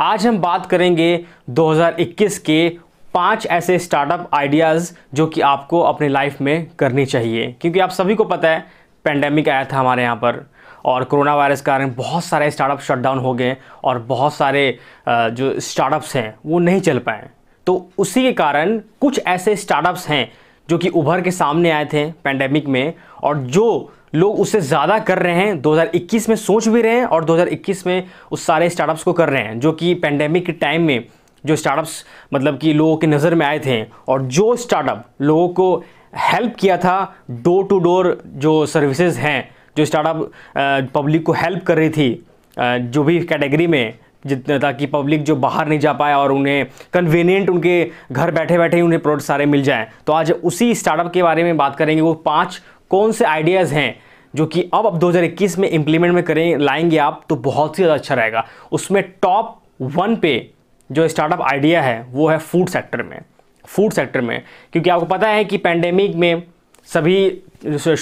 आज हम बात करेंगे 2021 के पांच ऐसे स्टार्टअप आइडियाज़ जो कि आपको अपनी लाइफ में करनी चाहिए क्योंकि आप सभी को पता है पेंडेमिक आया था हमारे यहाँ पर और कोरोना वायरस के कारण बहुत सारे स्टार्टअप शटडाउन हो गए और बहुत सारे जो स्टार्टअप्स हैं वो नहीं चल पाए तो उसी के कारण कुछ ऐसे स्टार्टअप्स हैं जो कि उभर के सामने आए थे पेंडेमिक में और जो लोग उससे ज़्यादा कर रहे हैं 2021 में सोच भी रहे हैं और 2021 में उस सारे स्टार्टअप्स को कर रहे हैं जो कि पेंडेमिक के टाइम में जो स्टार्टअप्स मतलब कि लोगों की नज़र में आए थे और जो स्टार्टअप लोगों को हेल्प किया था डोर टू डोर जो सर्विसेज हैं जो स्टार्टअप पब्लिक को हेल्प कर रही थी जो भी कैटेगरी में जितना ताकि पब्लिक जो बाहर नहीं जा पाए और उन्हें कन्वीनियंट उनके घर बैठे बैठे ही उन्हें प्रोडक्ट सारे मिल जाएँ तो आज उसी स्टार्टअप के बारे में बात करेंगे वो पाँच कौन से आइडियाज़ हैं जो कि अब अब 2021 में इम्प्लीमेंट में करें लाएंगे आप तो बहुत ही ज़्यादा अच्छा रहेगा उसमें टॉप वन पे जो स्टार्टअप आइडिया है वो है फूड सेक्टर में फूड सेक्टर में क्योंकि आपको पता है कि पैंडेमिक में सभी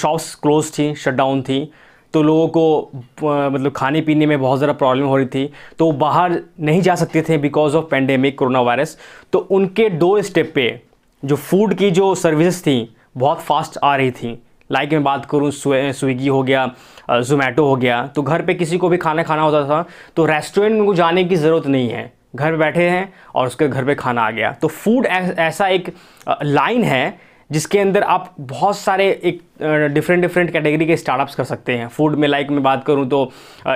शॉप्स क्लोज थी शटडाउन थी तो लोगों को मतलब खाने पीने में बहुत ज़्यादा प्रॉब्लम हो रही थी तो बाहर नहीं जा सकते थे because of pandemic corona virus तो उनके दो स्टेप पे जो फूड की जो सर्विसेज थी बहुत फास्ट आ रही थी लाइक मैं बात करूँ स्विगी हो गया जोमेटो हो गया तो घर पे किसी को भी खाना खाना होता था तो रेस्टोरेंट में जाने की ज़रूरत नहीं है घर बैठे हैं और उसके घर पे खाना आ गया तो फूड ऐसा एक लाइन है जिसके अंदर आप बहुत सारे एक डिफरेंट डिफरेंट कैटेगरी के स्टार्टअप्स कर सकते हैं फूड में लाइक मैं बात करूं तो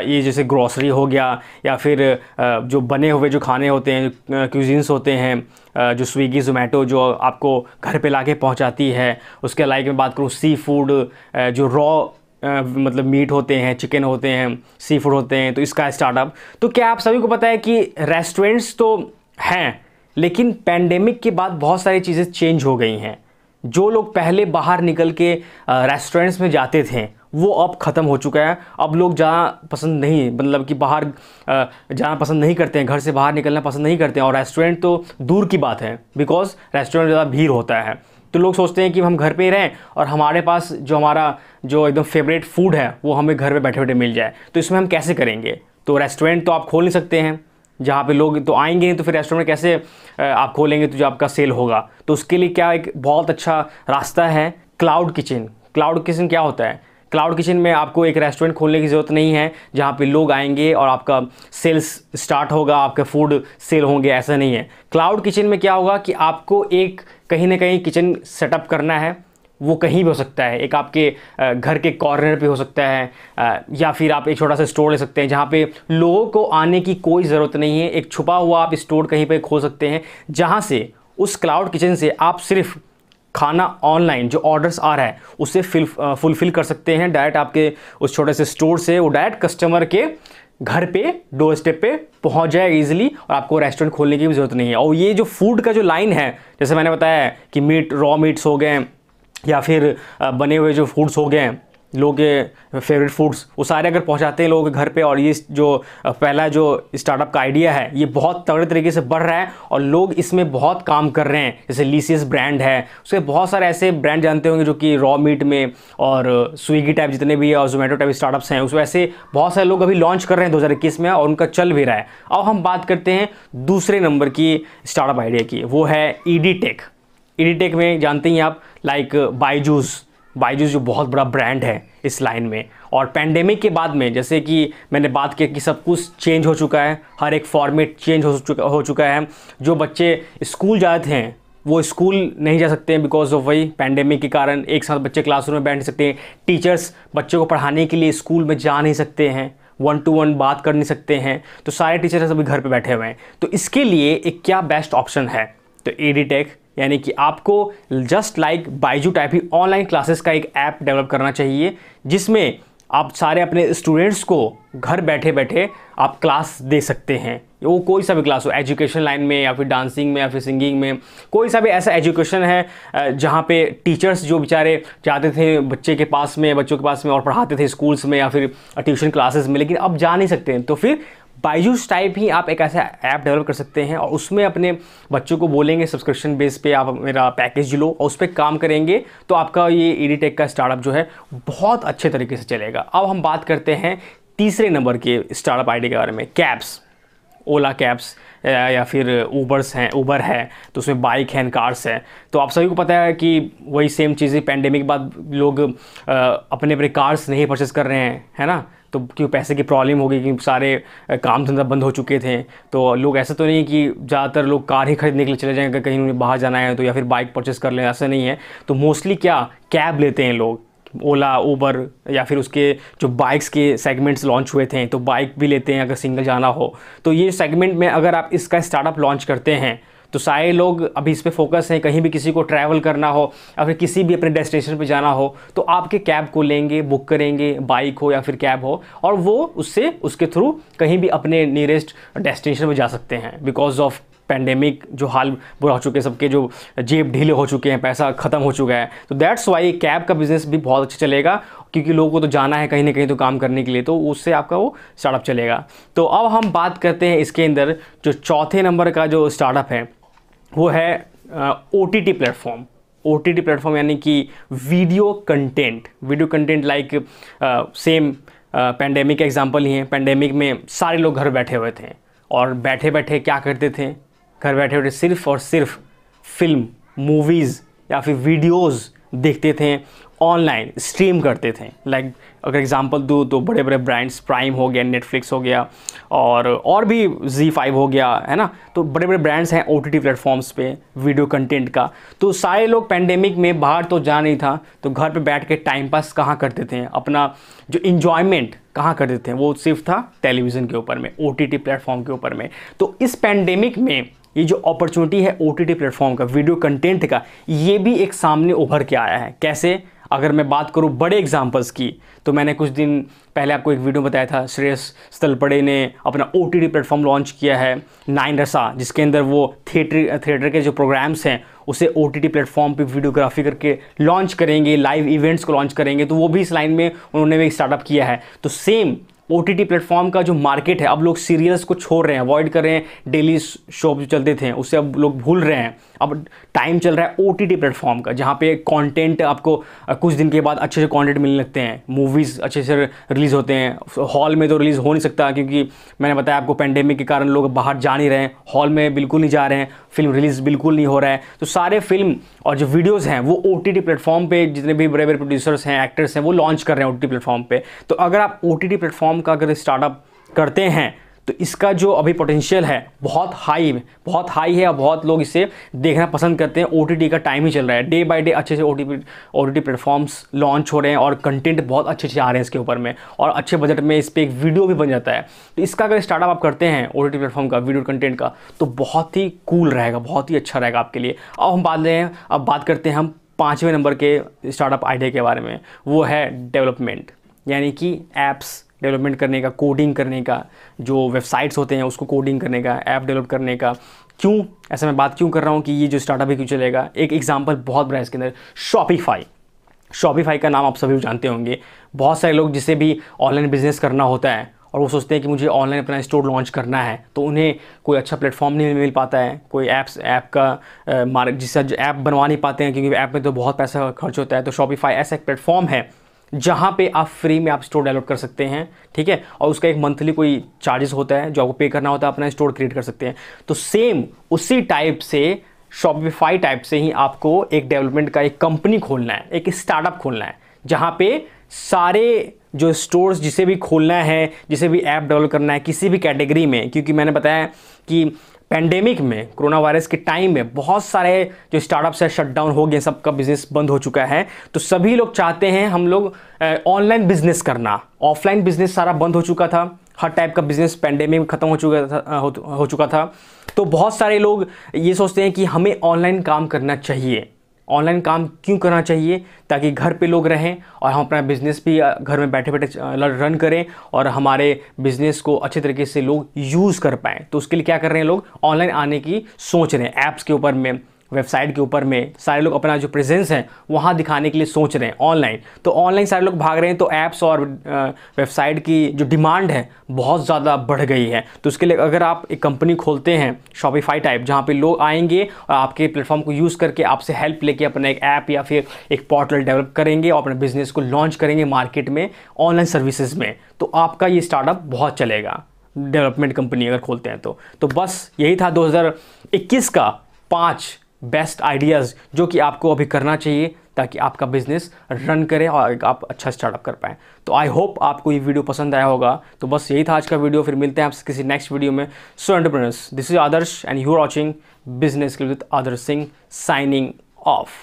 ये जैसे ग्रॉसरी हो गया या फिर जो बने हुए जो खाने होते हैं क्यूजिन्स होते हैं जो स्विगी जोमेटो जो आपको घर पे लाके पहुंचाती है उसके लाइक मैं बात करूँ सी फूड जो रॉ मतलब मीट होते हैं चिकन होते हैं सी फूड होते हैं तो इसका स्टार्टअप तो क्या आप सभी को पता है कि रेस्टोरेंट्स तो हैं लेकिन पैंडेमिक के बाद बहुत सारी चीज़ें चेंज हो गई हैं जो लोग पहले बाहर निकल के रेस्टोरेंट्स में जाते थे वो अब ख़त्म हो चुका है अब लोग जाना पसंद नहीं मतलब कि बाहर जाना पसंद नहीं करते हैं घर से बाहर निकलना पसंद नहीं करते हैं और रेस्टोरेंट तो दूर की बात है बिकॉज़ रेस्टोरेंट ज़्यादा भीड़ होता है तो लोग सोचते हैं कि हम घर पे ही रहें और हमारे पास जो हमारा जो एकदम फेवरेट फूड है वो हमें घर पे बैठे बैठे मिल जाए तो इसमें हम कैसे करेंगे तो रेस्टोरेंट तो आप खोल नहीं सकते हैं जहाँ पे लोग तो आएंगे नहीं तो फिर रेस्टोरेंट कैसे आप खोलेंगे तो जो आपका सेल होगा तो उसके लिए क्या एक बहुत अच्छा रास्ता है क्लाउड किचन क्लाउड किचन क्या होता है क्लाउड किचन में आपको एक रेस्टोरेंट खोलने की ज़रूरत नहीं है जहाँ पे लोग आएंगे और आपका सेल्स स्टार्ट होगा आपके फूड सेल होंगे ऐसा नहीं है क्लाउड किचन में क्या होगा कि आपको एक कहीं ना कहीं किचन सेटअप करना है वो कहीं भी हो सकता है एक आपके घर के कॉर्नर पे हो सकता है या फिर आप एक छोटा सा स्टोर ले सकते हैं जहाँ पे लोगों को आने की कोई ज़रूरत नहीं है एक छुपा हुआ आप स्टोर कहीं पे खोल सकते हैं जहाँ से उस क्लाउड किचन से आप सिर्फ खाना ऑनलाइन जो ऑर्डर्स आ रहा है उसे फिल फुलफिल कर सकते हैं डायरेक्ट आपके उस छोटे से स्टोर से वो डायरेक्ट कस्टमर के घर पे डोर स्टेप पे पहुंच जाए इजीली और आपको रेस्टोरेंट खोलने की भी ज़रूरत नहीं है और ये जो फूड का जो लाइन है जैसे मैंने बताया कि मीट रॉ मीट्स हो गए या फिर बने हुए जो फूड्स हो गए हैं लोग के फेवरेट फूड्स वो सारे अगर पहुंचाते हैं लोगों के घर पे और ये जो पहला जो स्टार्टअप का आइडिया है ये बहुत तगड़े तरीके से बढ़ रहा है और लोग इसमें बहुत काम कर रहे हैं जैसे लीसीस ब्रांड है उसके बहुत सारे ऐसे ब्रांड जानते होंगे जो कि रॉ मीट में और स्विगी टाइप जितने भी है और जोमेटो टाइप स्टार्टअप्स हैं उसमें ऐसे बहुत सारे लोग अभी लॉन्च कर रहे हैं दो में और उनका चल भी रहा है अब हम बात करते हैं दूसरे नंबर की स्टार्टअप आइडिया की वो है ई टेक इडीटेक में जानते ही आप लाइक बाईजूस बाईजूस जो बहुत बड़ा ब्रांड है इस लाइन में और पैंडेमिक के बाद में जैसे कि मैंने बात किया कि सब कुछ चेंज हो चुका है हर एक फॉर्मेट चेंज हो चुका हो चुका है जो बच्चे स्कूल जाते हैं वो स्कूल नहीं जा सकते हैं बिकॉज ऑफ वही पैंडेमिक के कारण एक साथ बच्चे क्लासरूम में बैठ नहीं सकते हैं टीचर्स बच्चों को पढ़ाने के लिए स्कूल में जा नहीं सकते हैं वन टू वन बात कर नहीं सकते हैं तो सारे टीचर्स अभी घर पर बैठे हुए हैं तो इसके लिए एक क्या बेस्ट ऑप्शन है तो ई यानी कि आपको जस्ट लाइक बाइजू टाइप ही ऑनलाइन क्लासेस का एक ऐप डेवलप करना चाहिए जिसमें आप सारे अपने स्टूडेंट्स को घर बैठे बैठे आप क्लास दे सकते हैं वो कोई सा भी क्लास हो एजुकेशन लाइन में या फिर डांसिंग में या फिर सिंगिंग में कोई सा भी ऐसा एजुकेशन है जहाँ पे टीचर्स जो बेचारे जाते थे बच्चे के पास में बच्चों के पास में और पढ़ाते थे स्कूल्स में या फिर ट्यूशन क्लासेस में लेकिन अब जा नहीं सकते हैं तो फिर बाइजूस टाइप ही आप एक ऐसा ऐप डेवलप कर सकते हैं और उसमें अपने बच्चों को बोलेंगे सब्सक्रिप्शन बेस पे आप मेरा पैकेज लो और उस पर काम करेंगे तो आपका ये टेक का स्टार्टअप जो है बहुत अच्छे तरीके से चलेगा अब हम बात करते हैं तीसरे नंबर के स्टार्टअप आइडिया के बारे में कैब्स ओला कैब्स या फिर ऊबर्स हैं ऊबर है तो उसमें बाइक हैं कार्स हैं तो आप सभी को पता है कि वही सेम चीज़ें पैंडेमिक के बाद लोग अपने अपने कार्स नहीं परचेस कर रहे हैं है ना तो क्यों पैसे की प्रॉब्लम हो गई क्योंकि सारे काम धंधा बंद हो चुके थे तो लोग ऐसा तो नहीं कि ज़्यादातर लोग कार ही खरीदने के लिए चले जाएंगे कहीं उन्हें बाहर जाना है तो या फिर बाइक परचेस कर लें ऐसा नहीं है तो मोस्टली क्या कैब लेते हैं लोग ओला ऊबर या फिर उसके जो बाइक्स के सेगमेंट्स लॉन्च हुए थे तो बाइक भी लेते हैं अगर सिंगल जाना हो तो ये सेगमेंट में अगर आप इसका स्टार्टअप लॉन्च करते हैं तो सारे लोग अभी इस पर फोकस हैं कहीं भी किसी को ट्रैवल करना हो या फिर किसी भी अपने डेस्टिनेशन पर जाना हो तो आपके कैब को लेंगे बुक करेंगे बाइक हो या फिर कैब हो और वो उससे उसके थ्रू कहीं भी अपने नियरेस्ट डेस्टिनेशन पर जा सकते हैं बिकॉज ऑफ पैंडेमिक जो हाल बुरा हो चुके हैं सबके जो जेब ढीले हो चुके हैं पैसा खत्म हो चुका है तो दैट्स वाई कैब का बिज़नेस भी बहुत अच्छा चलेगा क्योंकि लोगों को तो जाना है कहीं ना कहीं तो काम करने के लिए तो उससे आपका वो स्टार्टअप चलेगा तो अब हम बात करते हैं इसके अंदर जो चौथे नंबर का जो स्टार्टअप है वो है O T T platform O T T platform यानी कि video content video content like same pandemic का एग्जाम्पल ही है पेंडेमिक में सारे लोग घर बैठे हुए थे और बैठे बैठे क्या करते थे घर बैठे बैठे सिर्फ और सिर्फ फिल्म मूवीज़ या फिर वीडियोस देखते थे ऑनलाइन स्ट्रीम करते थे लाइक like, अगर एग्जांपल दूँ तो बड़े बड़े ब्रांड्स प्राइम हो गया नेटफ्लिक्स हो गया और और भी जी फाइव हो गया है ना तो बड़े बड़े ब्रांड्स हैं ओ टी टी प्लेटफॉर्म्स पर वीडियो कंटेंट का तो सारे लोग पैंडेमिक में बाहर तो जा नहीं था तो घर पर बैठ के टाइम पास कहाँ करते थे अपना जो इन्जॉयमेंट कहाँ करते थे वो सिर्फ था टेलीविज़न के ऊपर में ओ टी टी प्लेटफॉर्म के ऊपर में तो इस पैंडेमिक में ये जो अपॉर्चुनिटी है ओ टी प्लेटफॉर्म का वीडियो कंटेंट का ये भी एक सामने उभर के आया है कैसे अगर मैं बात करूँ बड़े एग्जाम्पल्स की तो मैंने कुछ दिन पहले आपको एक वीडियो बताया था श्रेयस स्थलपड़े ने अपना ओ टी प्लेटफॉर्म लॉन्च किया है नाइन रसा जिसके अंदर वो थिएटर थिएटर के जो प्रोग्राम्स हैं उसे ओ टी टी प्लेटफॉर्म पर वीडियोग्राफी करके लॉन्च करेंगे लाइव इवेंट्स को लॉन्च करेंगे तो वो भी इस लाइन में उन्होंने भी स्टार्टअप किया है तो सेम ओ टी प्लेटफॉर्म का जो मार्केट है अब लोग सीरियल्स को छोड़ रहे हैं अवॉइड कर रहे हैं डेली शॉप जो चलते थे उससे अब लोग भूल रहे हैं अब टाइम चल रहा है ओ टी टी प्लेटफॉर्म का जहाँ पे कंटेंट आपको कुछ दिन के बाद अच्छे से कंटेंट मिलने लगते हैं मूवीज़ अच्छे से रिलीज़ होते हैं हॉल में तो रिलीज़ हो नहीं सकता क्योंकि मैंने बताया आपको पेंडेमिक के कारण लोग बाहर जा नहीं रहे हैं हॉल में बिल्कुल नहीं जा रहे हैं फिल्म रिलीज़ बिल्कुल नहीं हो रहा है तो सारे फिल्म और जो वीडियोज़ हैं वो ओ टी टी प्लेटफॉर्म पर जितने भी बड़े बड़े प्रोड्यूसर्स हैं एक्टर्स हैं वो लॉन्च कर रहे हैं ओ टी टी प्लेटफॉर्म पर तो अगर आप ओ टी टी प्लेटफॉर्म का अगर स्टार्टअप करते हैं तो इसका जो अभी पोटेंशियल है बहुत हाई बहुत हाई है और बहुत लोग इसे देखना पसंद करते हैं ओ का टाइम ही चल रहा है डे बाई डे अच्छे से ओ टी प्लेटफॉर्म्स लॉन्च हो रहे हैं और कंटेंट बहुत अच्छे अच्छे आ रहे हैं इसके ऊपर में और अच्छे बजट में इस पर एक वीडियो भी बन जाता है तो इसका अगर स्टार्टअप आप करते हैं ओ प्लेटफॉर्म का वीडियो कंटेंट का तो बहुत ही कूल रहेगा बहुत ही अच्छा रहेगा आपके लिए अब हम बात हैं अब बात करते हैं हम पाँचवें नंबर के स्टार्टअप आइडिया के बारे में वो है डेवलपमेंट यानी कि ऐप्स डेवलपमेंट करने का कोडिंग करने का जो वेबसाइट्स होते हैं उसको कोडिंग करने का ऐप डेवलप करने का क्यों ऐसा मैं बात क्यों कर रहा हूँ कि ये जो स्टार्टअप है क्यों चलेगा एक एग्जाम्पल बहुत बड़ा है इसके अंदर शॉपिफाई शॉपिफाई का नाम आप सभी जानते होंगे बहुत सारे लोग जिसे भी ऑनलाइन बिजनेस करना होता है और वो सोचते हैं कि मुझे ऑनलाइन अपना स्टोर लॉन्च करना है तो उन्हें कोई अच्छा प्लेटफॉर्म नहीं मिल पाता है कोई ऐप्स ऐप का मार्ग जिससे ऐप बनवा नहीं पाते हैं क्योंकि ऐप में तो बहुत पैसा खर्च होता है तो शॉपिफाई ऐसा एक प्लेटफॉर्म है जहाँ पे आप फ्री में आप स्टोर डाउनलोड कर सकते हैं ठीक है और उसका एक मंथली कोई चार्जेस होता है जो आपको पे करना होता है अपना स्टोर क्रिएट कर सकते हैं तो सेम उसी टाइप से शॉपिफाई टाइप से ही आपको एक डेवलपमेंट का एक कंपनी खोलना है एक स्टार्टअप खोलना है जहाँ पे सारे जो स्टोर्स जिसे भी खोलना है जिसे भी ऐप डेवलप करना है किसी भी कैटेगरी में क्योंकि मैंने बताया कि पैंडेमिक में कोरोना वायरस के टाइम में बहुत सारे जो स्टार्टअप्स हैं शटडाउन हो गए सबका बिजनेस बंद हो चुका है तो सभी लोग चाहते हैं हम लोग ऑनलाइन बिजनेस करना ऑफलाइन बिजनेस सारा बंद हो चुका था हर टाइप का बिजनेस पैंडेमिक में ख़त्म हो चुका था हो, हो चुका था तो बहुत सारे लोग ये सोचते हैं कि हमें ऑनलाइन काम करना चाहिए ऑनलाइन काम क्यों करना चाहिए ताकि घर पे लोग रहें और हम अपना बिज़नेस भी घर में बैठे बैठे रन करें और हमारे बिज़नेस को अच्छे तरीके से लोग यूज़ कर पाएँ तो उसके लिए क्या कर रहे हैं लोग ऑनलाइन आने की सोच रहे हैं ऐप्स के ऊपर में वेबसाइट के ऊपर में सारे लोग अपना जो प्रेजेंस है वहाँ दिखाने के लिए सोच रहे हैं ऑनलाइन तो ऑनलाइन सारे लोग भाग रहे हैं तो ऐप्स और वेबसाइट की जो डिमांड है बहुत ज़्यादा बढ़ गई है तो उसके लिए अगर आप एक कंपनी खोलते हैं शॉपिफाई टाइप जहाँ पर लोग आएंगे और आपके प्लेटफॉर्म को यूज़ करके आपसे हेल्प लेके अपना एक ऐप या फिर एक पोर्टल डेवलप करेंगे और अपने बिजनेस को लॉन्च करेंगे मार्केट में ऑनलाइन सर्विसेज में तो आपका ये स्टार्टअप बहुत चलेगा डेवलपमेंट कंपनी अगर खोलते हैं तो तो बस यही था 2021 का पाँच बेस्ट आइडियाज़ जो कि आपको अभी करना चाहिए ताकि आपका बिज़नेस रन करे और आप अच्छा स्टार्टअप कर पाएँ तो आई होप आपको ये वीडियो पसंद आया होगा तो बस यही था आज का वीडियो फिर मिलते हैं आपसे किसी नेक्स्ट वीडियो में so entrepreneurs this is Adarsh and you are watching business with Adarsh Singh signing of